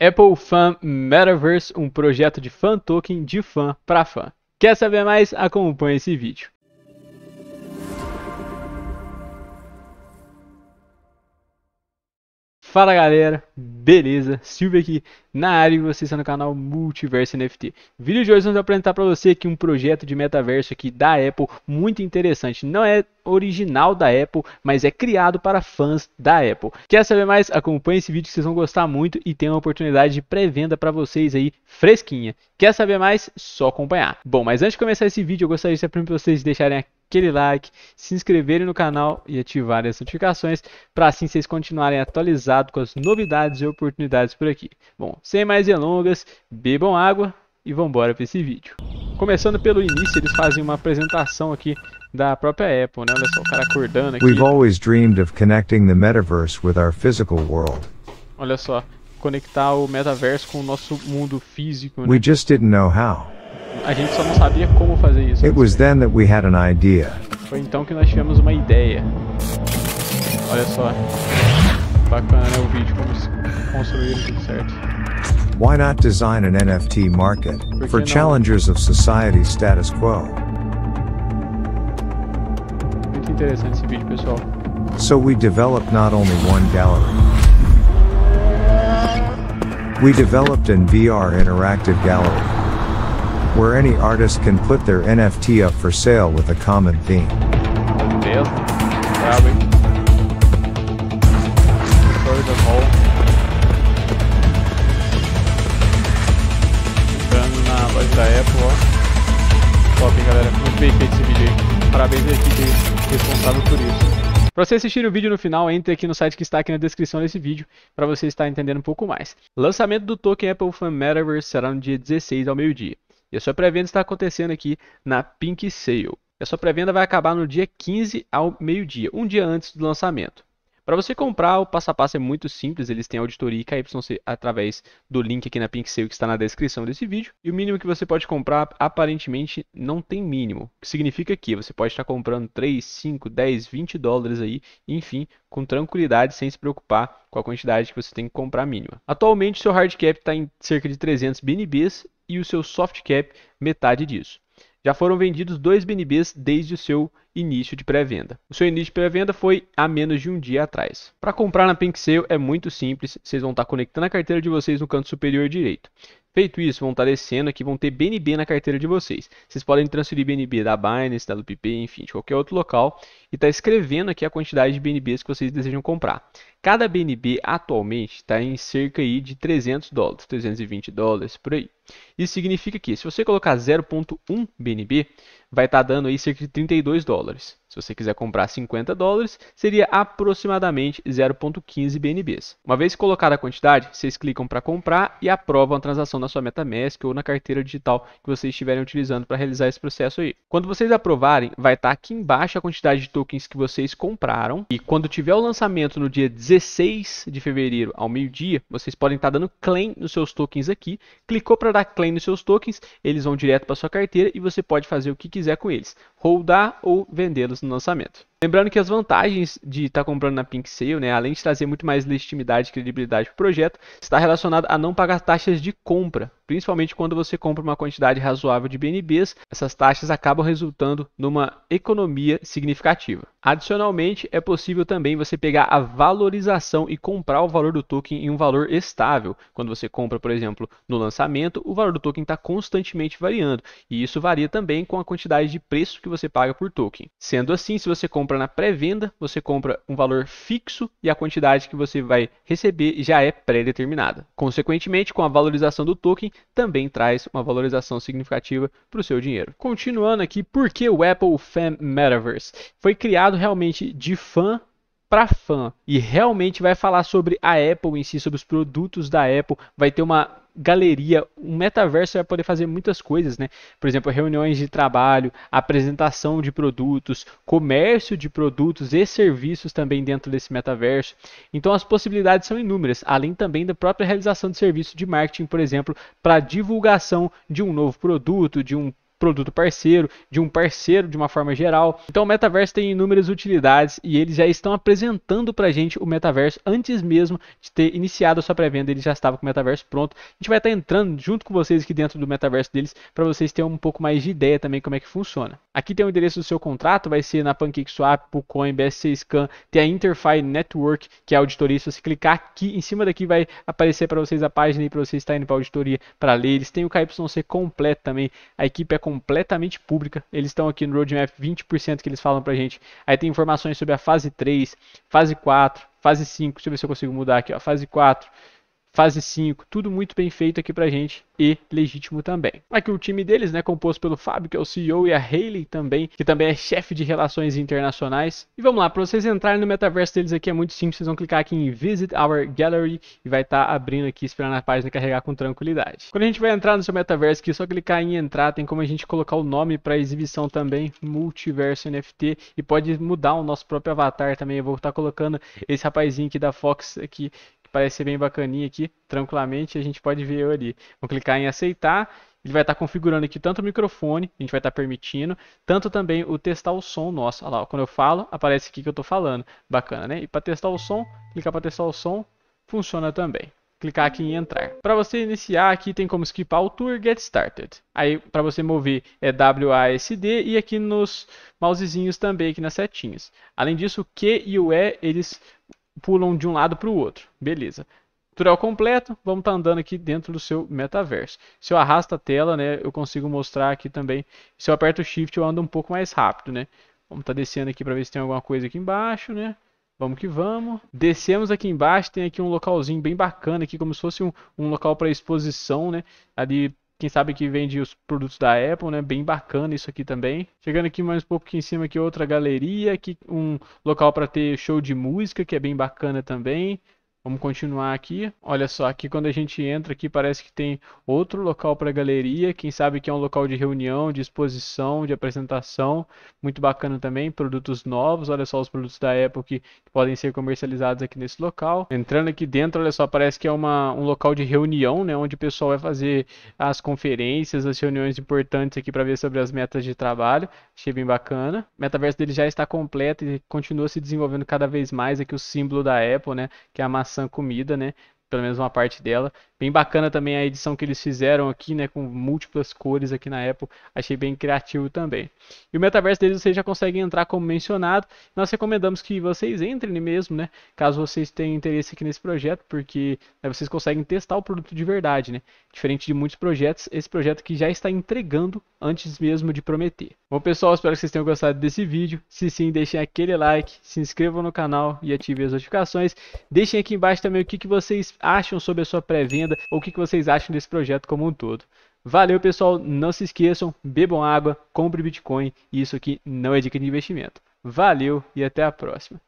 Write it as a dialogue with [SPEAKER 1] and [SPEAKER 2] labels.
[SPEAKER 1] Apple Fan Metaverse, um projeto de fan token de fã para fã. Quer saber mais? Acompanhe esse vídeo. Fala galera, beleza? Silvio aqui na área e você está no canal Multiverso NFT. Vídeo de hoje vamos apresentar para você aqui um projeto de metaverso aqui da Apple muito interessante. Não é original da Apple, mas é criado para fãs da Apple. Quer saber mais? Acompanhe esse vídeo que vocês vão gostar muito e tem uma oportunidade de pré-venda para vocês aí fresquinha. Quer saber mais? Só acompanhar. Bom, mas antes de começar esse vídeo, eu gostaria de pedir para vocês deixarem aqui aquele like, se inscreverem no canal e ativarem as notificações para assim vocês continuarem atualizados com as novidades e oportunidades por aqui. Bom, sem mais delongas, bebam água e vambora para esse vídeo. Começando pelo início, eles fazem uma apresentação aqui da própria Apple, né? Olha só o cara acordando aqui. We've always dreamed of connecting the metaverse with our physical world. Olha só, conectar o metaverso com o nosso mundo físico. Né? We just didn't know how. A gente só não sabia como fazer isso. It was then that we had an idea. Foi então que nós tivemos uma ideia. Olha só. Bacana né, o vídeo, como construíram tudo certo. Why not design an NFT market for challengers of society's status quo? Muito interessante esse vídeo, pessoal. So we developed not only one gallery. We developed an VR interactive gallery. where any artist can put their NFT up for sale with a common theme. Beleza. Sabe? na loja da Apple, Top, galera. Muito bem feito esse vídeo aí. Parabéns à equipe responsável por isso. Para você assistir o vídeo no final, entre aqui no site que está aqui na descrição desse vídeo para você estar entendendo um pouco mais. Lançamento do token Apple Fan Metaverse será no dia 16 ao meio-dia. E a sua pré-venda está acontecendo aqui na Pink Sale. E a sua pré-venda vai acabar no dia 15 ao meio-dia, um dia antes do lançamento. Para você comprar, o passo a passo é muito simples, eles têm auditoria KYC através do link aqui na Pink Sale que está na descrição desse vídeo. E o mínimo que você pode comprar aparentemente não tem mínimo, o que significa que você pode estar comprando 3, 5, 10, 20 dólares aí, enfim, com tranquilidade, sem se preocupar com a quantidade que você tem que comprar mínima. Atualmente, seu hard cap está em cerca de 300 BNBs e o seu soft cap metade disso. Já foram vendidos dois BNBs desde o seu início de pré-venda. O seu início de pré-venda foi há menos de um dia atrás. Para comprar na Pink Sale é muito simples, vocês vão estar tá conectando a carteira de vocês no canto superior direito. Feito isso, vão estar tá descendo aqui, vão ter BNB na carteira de vocês. Vocês podem transferir BNB da Binance, da LupiPay, enfim, de qualquer outro local e estar tá escrevendo aqui a quantidade de BNBs que vocês desejam comprar. Cada BNB atualmente está em cerca aí de 300 dólares, 320 dólares por aí. Isso significa que se você colocar 0.1 BNB, vai estar tá dando aí cerca de 32 dólares. Se você quiser comprar 50 dólares, seria aproximadamente 0.15 BNBs. Uma vez colocada a quantidade, vocês clicam para comprar e aprovam a transação na sua MetaMask ou na carteira digital que vocês estiverem utilizando para realizar esse processo aí. Quando vocês aprovarem, vai estar tá aqui embaixo a quantidade de tokens que vocês compraram e quando tiver o lançamento no dia 16 de fevereiro ao meio-dia, vocês podem estar tá dando claim nos seus tokens aqui. Clicou para dar claim nos seus tokens, eles vão direto para sua carteira e você pode fazer o que quiser com eles, holdar ou vendê-los no lançamento. Lembrando que as vantagens de estar tá comprando na Pink Sale, né, além de trazer muito mais legitimidade e credibilidade para o projeto, está relacionada a não pagar taxas de compra, principalmente quando você compra uma quantidade razoável de BNBs, essas taxas acabam resultando numa economia significativa. Adicionalmente, é possível também você pegar a valorização e comprar o valor do token em um valor estável. Quando você compra, por exemplo, no lançamento, o valor do token está constantemente variando, e isso varia também com a quantidade de preço que você paga por token. Sendo assim, se você compra compra na pré-venda, você compra um valor fixo e a quantidade que você vai receber já é pré-determinada. Consequentemente, com a valorização do token, também traz uma valorização significativa para o seu dinheiro. Continuando aqui, por que o Apple Fan Metaverse? Foi criado realmente de fã para fã e realmente vai falar sobre a Apple em si, sobre os produtos da Apple, vai ter uma galeria, o metaverso vai poder fazer muitas coisas, né? Por exemplo, reuniões de trabalho, apresentação de produtos, comércio de produtos e serviços também dentro desse metaverso. Então as possibilidades são inúmeras, além também da própria realização de serviço de marketing, por exemplo, para divulgação de um novo produto, de um produto parceiro, de um parceiro de uma forma geral. Então o metaverso tem inúmeras utilidades e eles já estão apresentando para a gente o metaverso antes mesmo de ter iniciado a sua pré-venda, eles já estavam com o metaverso pronto. A gente vai estar tá entrando junto com vocês aqui dentro do metaverso deles para vocês terem um pouco mais de ideia também como é que funciona. Aqui tem o endereço do seu contrato, vai ser na PancakeSwap, KuCoin, BSC-Scan, tem a Interfi Network, que é a auditoria. Se você clicar aqui em cima daqui vai aparecer para vocês a página e para vocês estarem para a auditoria para ler. Eles têm o KYC completo também. A equipe é completamente pública. Eles estão aqui no roadmap 20% que eles falam pra gente. Aí tem informações sobre a fase 3, fase 4, fase 5. Deixa eu ver se eu consigo mudar aqui, ó. Fase 4, fase 5, tudo muito bem feito aqui pra gente e legítimo também. Aqui o time deles, né, composto pelo Fábio, que é o CEO, e a Hayley também, que também é chefe de relações internacionais. E vamos lá, para vocês entrarem no metaverso deles aqui é muito simples, vocês vão clicar aqui em Visit Our Gallery e vai estar tá abrindo aqui, esperando a página carregar com tranquilidade. Quando a gente vai entrar no seu metaverso aqui, é só clicar em entrar, tem como a gente colocar o nome para exibição também, Multiverso NFT, e pode mudar o nosso próprio avatar também, eu vou estar tá colocando esse rapazinho aqui da Fox aqui, parece ser bem bacaninha aqui, tranquilamente, a gente pode ver eu ali. Vou clicar em aceitar, ele vai estar tá configurando aqui tanto o microfone, a gente vai estar tá permitindo, tanto também o testar o som nosso. Olha lá, quando eu falo, aparece aqui que eu estou falando. Bacana, né? E para testar o som, clicar para testar o som, funciona também clicar aqui em entrar. Para você iniciar aqui tem como skipar o tour get started. Aí para você mover é WASD e aqui nos mousezinhos também aqui nas setinhas. Além disso, o Q e o E eles pulam de um lado para o outro. Beleza. Tutorial completo, vamos estar tá andando aqui dentro do seu metaverso. Se eu arrasto a tela, né, eu consigo mostrar aqui também. Se eu aperto o Shift, eu ando um pouco mais rápido, né? Vamos estar tá descendo aqui para ver se tem alguma coisa aqui embaixo, né? Vamos que vamos. Descemos aqui embaixo, tem aqui um localzinho bem bacana aqui, como se fosse um, um local para exposição, né? Ali quem sabe que vende os produtos da Apple, né? Bem bacana isso aqui também. Chegando aqui mais um pouco aqui em cima aqui outra galeria, aqui um local para ter show de música, que é bem bacana também. Vamos continuar aqui. Olha só, aqui quando a gente entra aqui parece que tem outro local para galeria. Quem sabe que é um local de reunião, de exposição, de apresentação. Muito bacana também. Produtos novos. Olha só os produtos da Apple que podem ser comercializados aqui nesse local. Entrando aqui dentro, olha só, parece que é uma, um local de reunião, né, onde o pessoal vai fazer as conferências, as reuniões importantes aqui para ver sobre as metas de trabalho. Achei bem bacana. O metaverso dele já está completo e continua se desenvolvendo cada vez mais aqui o símbolo da Apple, né, que é a maçã comida, né? Pelo menos uma parte dela. Bem bacana também a edição que eles fizeram aqui, né? Com múltiplas cores aqui na Apple. Achei bem criativo também. E o metaverso deles você já consegue entrar como mencionado. Nós recomendamos que vocês entrem mesmo, né? Caso vocês tenham interesse aqui nesse projeto, porque né, vocês conseguem testar o produto de verdade, né? Diferente de muitos projetos, esse projeto que já está entregando antes mesmo de prometer. Bom pessoal, espero que vocês tenham gostado desse vídeo. Se sim, deixem aquele like, se inscrevam no canal e ativem as notificações. Deixem aqui embaixo também o que, vocês acham sobre a sua pré-venda ou o que, que vocês acham desse projeto como um todo. Valeu pessoal, não se esqueçam, bebam água, compre Bitcoin e isso aqui não é dica de investimento. Valeu e até a próxima.